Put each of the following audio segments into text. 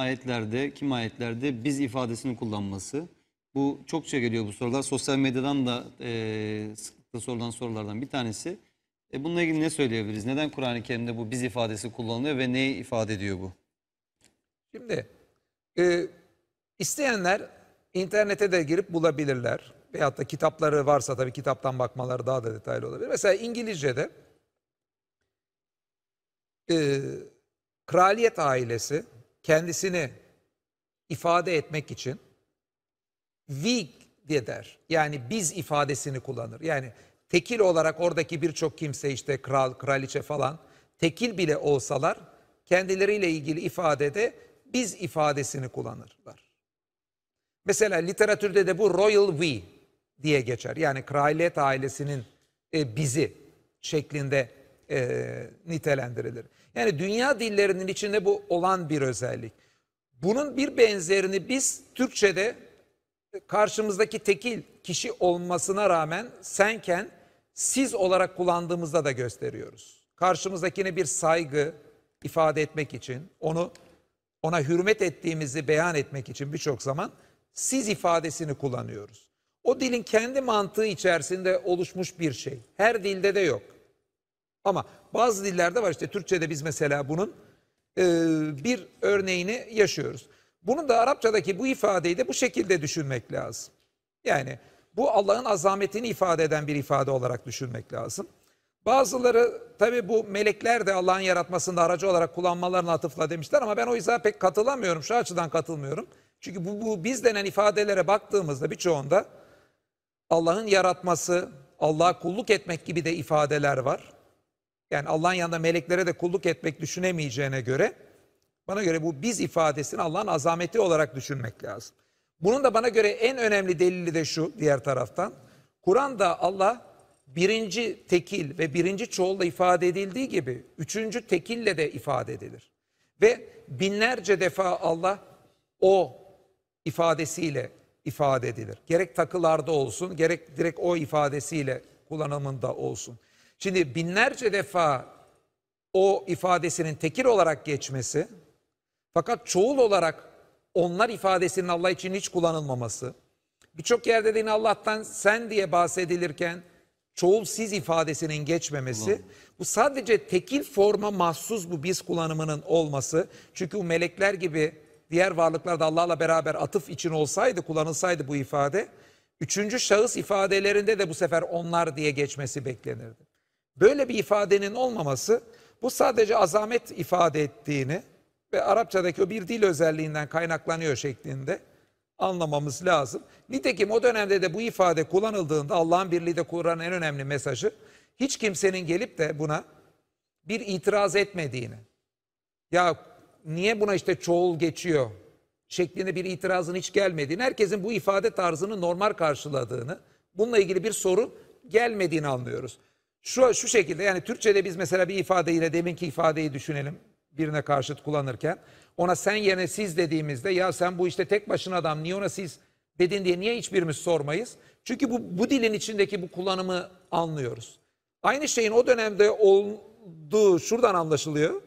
ayetlerde, kim ayetlerde biz ifadesini kullanması. Bu çokça şey geliyor bu sorular. Sosyal medyadan da e, sıklıkla sorulan sorulardan bir tanesi. E, bununla ilgili ne söyleyebiliriz? Neden Kur'an-ı Kerim'de bu biz ifadesi kullanılıyor ve neyi ifade ediyor bu? Şimdi e, isteyenler internete de girip bulabilirler. Veyahut da kitapları varsa tabii kitaptan bakmaları daha da detaylı olabilir. Mesela İngilizce'de e, kraliyet ailesi kendisini ifade etmek için we diye der. Yani biz ifadesini kullanır. Yani tekil olarak oradaki birçok kimse işte kral, kraliçe falan tekil bile olsalar kendileriyle ilgili ifadede biz ifadesini kullanırlar. Mesela literatürde de bu royal we diye geçer. Yani kraliyet ailesinin e, bizi şeklinde e, nitelendirilir. Yani dünya dillerinin içinde bu olan bir özellik. Bunun bir benzerini biz Türkçe'de e, karşımızdaki tekil kişi olmasına rağmen senken siz olarak kullandığımızda da gösteriyoruz. Karşımızdakine bir saygı ifade etmek için, onu ona hürmet ettiğimizi beyan etmek için birçok zaman siz ifadesini kullanıyoruz. O dilin kendi mantığı içerisinde oluşmuş bir şey. Her dilde de yok. Ama bazı dillerde var işte Türkçe'de biz mesela bunun e, bir örneğini yaşıyoruz. Bunun da Arapçadaki bu ifadeyi de bu şekilde düşünmek lazım. Yani bu Allah'ın azametini ifade eden bir ifade olarak düşünmek lazım. Bazıları tabi bu melekler de Allah'ın yaratmasında aracı olarak kullanmalarını atıfla demişler ama ben o izaha pek katılamıyorum. Şu açıdan katılmıyorum. Çünkü bu, bu biz denen ifadelere baktığımızda birçoğunda Allah'ın yaratması, Allah'a kulluk etmek gibi de ifadeler var. Yani Allah'ın yanında meleklere de kulluk etmek düşünemeyeceğine göre bana göre bu biz ifadesini Allah'ın azameti olarak düşünmek lazım. Bunun da bana göre en önemli delili de şu diğer taraftan. Kur'an'da Allah birinci tekil ve birinci çoğulla ifade edildiği gibi üçüncü tekille de ifade edilir. Ve binlerce defa Allah o ifadesiyle ifade edilir. Gerek takılarda olsun gerek direkt o ifadesiyle kullanımında olsun. Şimdi binlerce defa o ifadesinin tekil olarak geçmesi fakat çoğul olarak onlar ifadesinin Allah için hiç kullanılmaması. Birçok yerde de Allah'tan sen diye bahsedilirken çoğul siz ifadesinin geçmemesi. Allah. Bu sadece tekil forma mahsus bu biz kullanımının olması. Çünkü o melekler gibi diğer varlıklarda Allah'la beraber atıf için olsaydı, kullanılsaydı bu ifade. Üçüncü şahıs ifadelerinde de bu sefer onlar diye geçmesi beklenirdi. Böyle bir ifadenin olmaması bu sadece azamet ifade ettiğini ve Arapçadaki o bir dil özelliğinden kaynaklanıyor şeklinde anlamamız lazım. Nitekim o dönemde de bu ifade kullanıldığında Allah'ın birliği de Kur'an'ın en önemli mesajı hiç kimsenin gelip de buna bir itiraz etmediğini. Ya niye buna işte çoğul geçiyor şeklinde bir itirazın hiç gelmediğini, herkesin bu ifade tarzını normal karşıladığını, bununla ilgili bir soru gelmediğini anlıyoruz. Şu, şu şekilde yani Türkçe'de biz mesela bir ifadeyle deminki ifadeyi düşünelim birine karşıt kullanırken. Ona sen yerine siz dediğimizde ya sen bu işte tek başına adam niye ona siz dedin diye niye hiçbirimiz sormayız? Çünkü bu, bu dilin içindeki bu kullanımı anlıyoruz. Aynı şeyin o dönemde olduğu şuradan anlaşılıyor.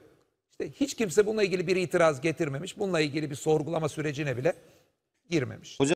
İşte hiç kimse bununla ilgili bir itiraz getirmemiş. Bununla ilgili bir sorgulama sürecine bile girmemiş. Hocam